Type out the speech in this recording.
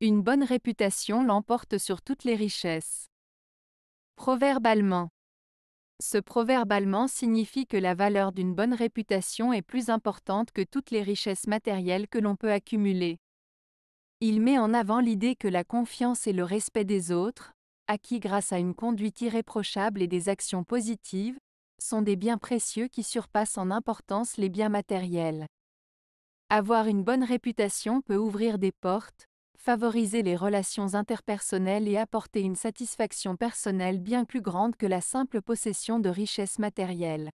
Une bonne réputation l'emporte sur toutes les richesses. Proverbe allemand. Ce proverbe allemand signifie que la valeur d'une bonne réputation est plus importante que toutes les richesses matérielles que l'on peut accumuler. Il met en avant l'idée que la confiance et le respect des autres, acquis grâce à une conduite irréprochable et des actions positives, sont des biens précieux qui surpassent en importance les biens matériels. Avoir une bonne réputation peut ouvrir des portes, favoriser les relations interpersonnelles et apporter une satisfaction personnelle bien plus grande que la simple possession de richesses matérielles.